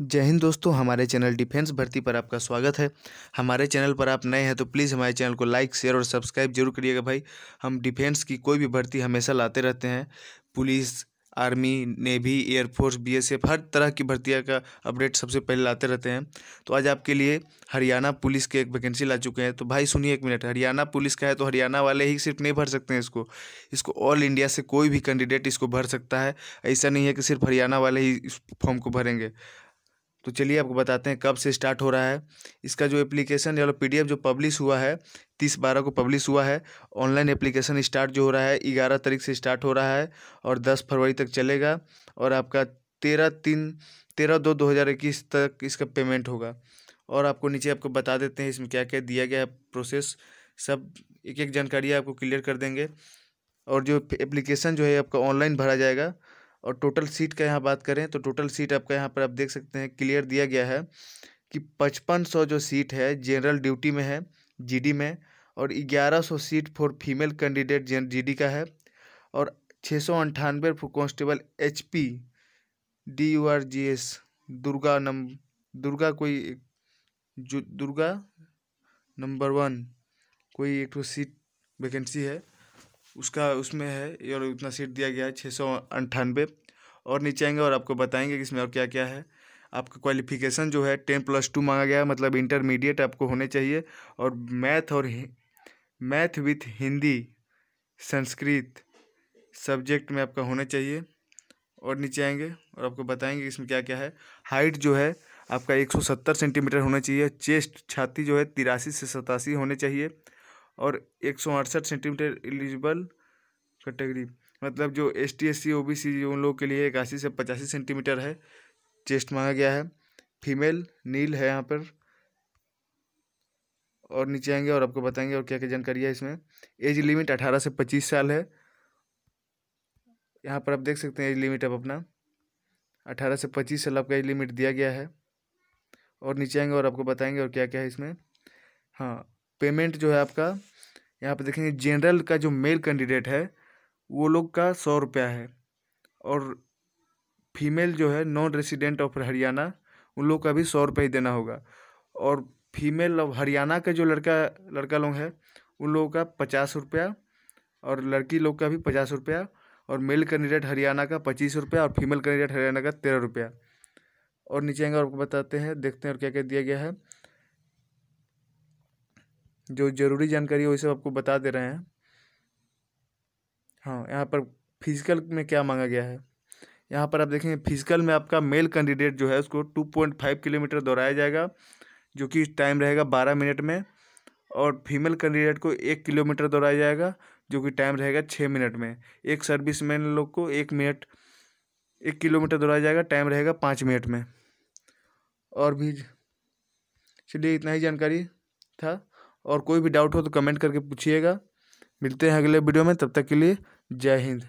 जय हिंद दोस्तों हमारे चैनल डिफेंस भर्ती पर आपका स्वागत है हमारे चैनल पर आप नए हैं तो प्लीज़ हमारे चैनल को लाइक शेयर और सब्सक्राइब जरूर करिएगा भाई हम डिफेंस की कोई भी भर्ती हमेशा लाते रहते हैं police army navy air force BSF हर तरह की भर्तियाँ का अपडेट सबसे पहले लाते रहते हैं तो आज आपके लिए हरियाणा पुलिस के एक वैकेंसी ला चुके हैं तो भाई सुनिए एक मिनट हरियाणा पुलिस का है तो हरियाणा वाले ही सिर्फ नहीं भर सकते हैं इसको इसको ऑल इंडिया से कोई भी कैंडिडेट इसको भर सकता है ऐसा नहीं है कि सिर्फ हरियाणा वाले ही इस फॉर्म को भरेंगे तो चलिए आपको बताते हैं कब से स्टार्ट हो रहा है इसका जो एप्लीकेशन या पी जो पब्लिश हुआ है तीस बारह को पब्लिश हुआ है ऑनलाइन एप्लीकेशन स्टार्ट जो हो रहा है ग्यारह तारीख से स्टार्ट हो रहा है और दस फरवरी तक चलेगा और आपका तेरह तीन तेरह दो दो हज़ार इक्कीस तक इसका पेमेंट होगा और आपको नीचे आपको बता देते हैं इसमें क्या क्या दिया गया प्रोसेस सब एक एक जानकारी आपको क्लियर कर देंगे और जो एप्लीकेशन जो है आपका ऑनलाइन भरा जाएगा और टोटल सीट का यहाँ बात करें तो टोटल सीट आपका यहाँ पर आप देख सकते हैं क्लियर दिया गया है कि पचपन सौ जो सीट है जनरल ड्यूटी में है जीडी में और ग्यारह सौ seat for female candidate GD का है और छः सौ अंठानवे for constable H P D U R G S Durga नम दुर्गा कोई जो दुर्गा नंबर वन कोई एक तो सीट वैकेंसी है उसका उसमें है और उतना सीट दिया गया है छः सौ अंठानवे और नीचे आएंगे और आपको बताएंगे कि इसमें और क्या क्या है आपका क्वालिफिकेशन जो है टेन प्लस टू मांगा गया है मतलब इंटरमीडिएट आपको होने चाहिए और मैथ और math with Hindi Sanskrit subject में आपका होना चाहिए और नीचे आएंगे और आपको बताएंगे इसमें क्या क्या है हाइट जो है आपका एक सेंटीमीटर होना चाहिए चेस्ट छाती जो है तिरासी से सतासी होने चाहिए और एक सेंटीमीटर एलिजिबल कैटेगरी मतलब जो S T S C O B C उन लोगों के लिए इक्यासी से पचासी सेंटीमीटर है चेस्ट मांगा गया है फीमेल नील है यहाँ पर और नीचे आएंगे और आपको बताएंगे और क्या क्या जानकारी है इसमें एज लिमिट अठारह से पच्चीस साल है यहाँ पर आप देख सकते हैं एज लिमिट आप अपना अठारह से पच्चीस साल आपका एज लिमिट दिया गया है और नीचे आएंगे और आपको बताएंगे और क्या क्या है इसमें हाँ पेमेंट जो है आपका यहाँ पर देखेंगे जनरल का जो मेल कैंडिडेट है वो लोग का सौ रुपया है और फीमेल जो है नॉन रेसिडेंट ऑफ हरियाणा उन लोग का भी सौ रुपये ही देना होगा और फीमेल ऑफ हरियाणा का जो लड़का लड़का लोग हैं उन लोगों का पचास रुपया और लड़की लोग का भी पचास रुपया और मेल कैंडिडेट हरियाणा का पच्चीस रुपया और फीमेल कैंडिडेट हरियाणा का तेरह रुपया और नीचे आएंगे और बताते हैं देखते हैं और क्या क्या दिया गया है जो ज़रूरी जानकारी है वही सब आपको बता दे रहे हैं हाँ यहाँ पर फिजिकल में क्या मांगा गया है यहाँ पर आप देखेंगे फिजिकल में आपका मेल कैंडिडेट जो है उसको टू पॉइंट फाइव किलोमीटर दोहराया जाएगा जो कि टाइम रहेगा बारह मिनट में और फीमेल कैंडिडेट को एक किलोमीटर दोहराया जाएगा जो कि टाइम रहेगा छः मिनट में एक सर्विस मैन लोग को एक मिनट एक किलोमीटर दोहराया जाएगा टाइम रहेगा पाँच मिनट में और भी चलिए इतना ही जानकारी था और कोई भी डाउट हो तो कमेंट करके पूछिएगा मिलते हैं अगले वीडियो में तब तक के लिए जय हिंद